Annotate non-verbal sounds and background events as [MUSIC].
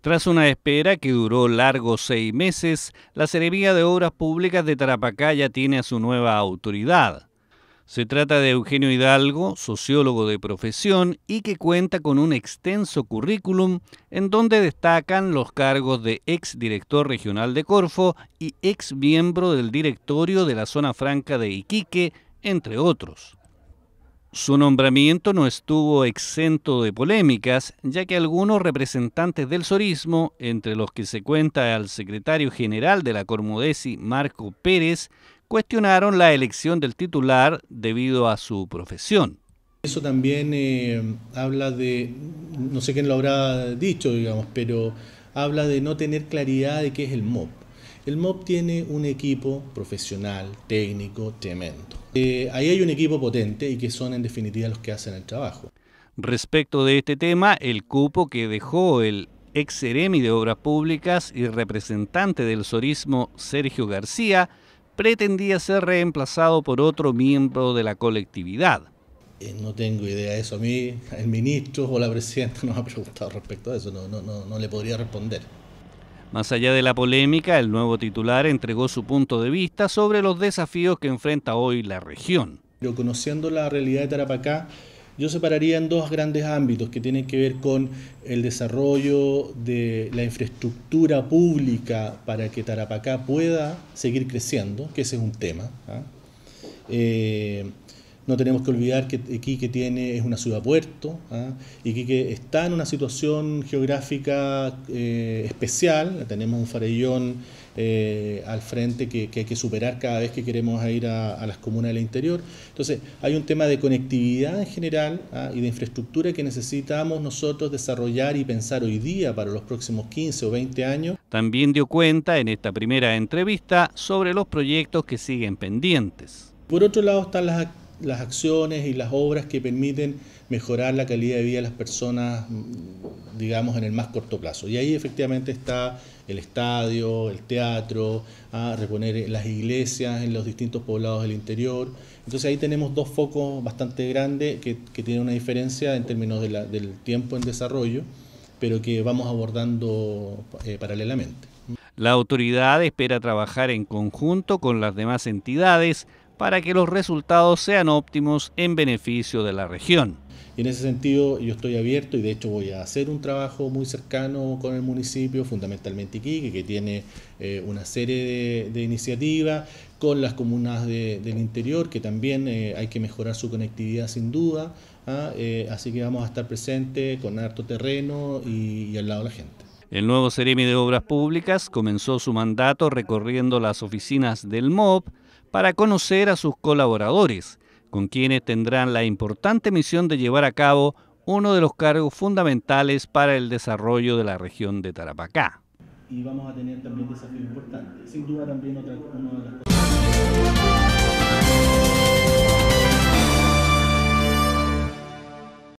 Tras una espera que duró largos seis meses, la Cerevía de Obras Públicas de Tarapacaya tiene a su nueva autoridad. Se trata de Eugenio Hidalgo, sociólogo de profesión y que cuenta con un extenso currículum en donde destacan los cargos de ex director regional de Corfo y ex miembro del directorio de la zona franca de Iquique, entre otros. Su nombramiento no estuvo exento de polémicas, ya que algunos representantes del sorismo, entre los que se cuenta al secretario general de la Cormodesi, Marco Pérez, cuestionaron la elección del titular debido a su profesión. Eso también eh, habla de, no sé quién lo habrá dicho, digamos, pero habla de no tener claridad de qué es el MOP el MOB tiene un equipo profesional, técnico, tremendo. Eh, ahí hay un equipo potente y que son en definitiva los que hacen el trabajo. Respecto de este tema, el cupo que dejó el ex EremI de Obras Públicas y representante del sorismo Sergio García, pretendía ser reemplazado por otro miembro de la colectividad. Eh, no tengo idea de eso. A mí, el ministro o la presidenta [LAUGHS] nos ha preguntado respecto a eso. no, no, no le podría responder. Más allá de la polémica, el nuevo titular entregó su punto de vista sobre los desafíos que enfrenta hoy la región. Pero conociendo la realidad de Tarapacá, yo separaría en dos grandes ámbitos que tienen que ver con el desarrollo de la infraestructura pública para que Tarapacá pueda seguir creciendo, que ese es un tema. ¿ah? Eh, no tenemos que olvidar que Iquique tiene, es una ciudad puerto, y ¿ah? que está en una situación geográfica eh, especial, tenemos un farellón eh, al frente que, hay que superar cada vez que queremos ir a, las comunas del interior. Entonces, hay un tema de conectividad en general ¿ah? y de infraestructura que necesitamos nosotros desarrollar y pensar hoy día para los próximos 15 o 20 años. También dio cuenta en esta primera entrevista sobre los proyectos que siguen pendientes. Por otro lado están las actividades las acciones y las obras que permiten mejorar la calidad de vida de las personas, digamos, en el más corto plazo. Y ahí efectivamente está el estadio, el teatro, a ah, reponer las iglesias en los distintos poblados del interior. Entonces ahí tenemos dos focos bastante grandes que, tienen una diferencia en términos del tiempo en desarrollo, pero que vamos abordando eh, paralelamente. La autoridad espera trabajar en conjunto con las demás entidades para que los resultados sean óptimos en beneficio de la región. Y en ese sentido yo estoy abierto y de hecho voy a hacer un trabajo muy cercano con el municipio, fundamentalmente Iquique, que tiene eh, una serie de, iniciativas, con las comunas del interior, que también eh, hay que mejorar su conectividad sin duda, ¿ah? eh, así que vamos a estar presentes con harto terreno y, al lado de la gente. El nuevo Ceremi de Obras Públicas comenzó su mandato recorriendo las oficinas del MOB, para conocer a sus colaboradores, con quienes tendrán la importante misión de llevar a cabo uno de los cargos fundamentales para el desarrollo de la región de Tarapacá. Y vamos a tener sin duda también